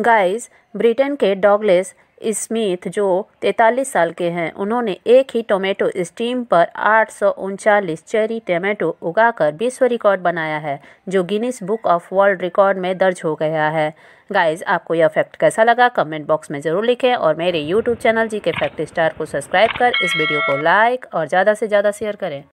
guys Britain के Douglas Smith जो 43 साल के हैं उन्होंने एक ही टोमेटो स्टीम पर आठ चेरी टोमेटो उगाकर विश्व रिकॉर्ड बनाया है जो Guinness book of world record में दर्ज हो गया है गाइस आपको यह फैक्ट कैसा लगा कमेंट बॉक्स में ज़रूर लिखें और मेरे यूट्यूब चैनल जी के फैक्ट स्टार को सब्सक्राइब कर इस वीडियो को लाइक और ज़्यादा से ज़्यादा शेयर करें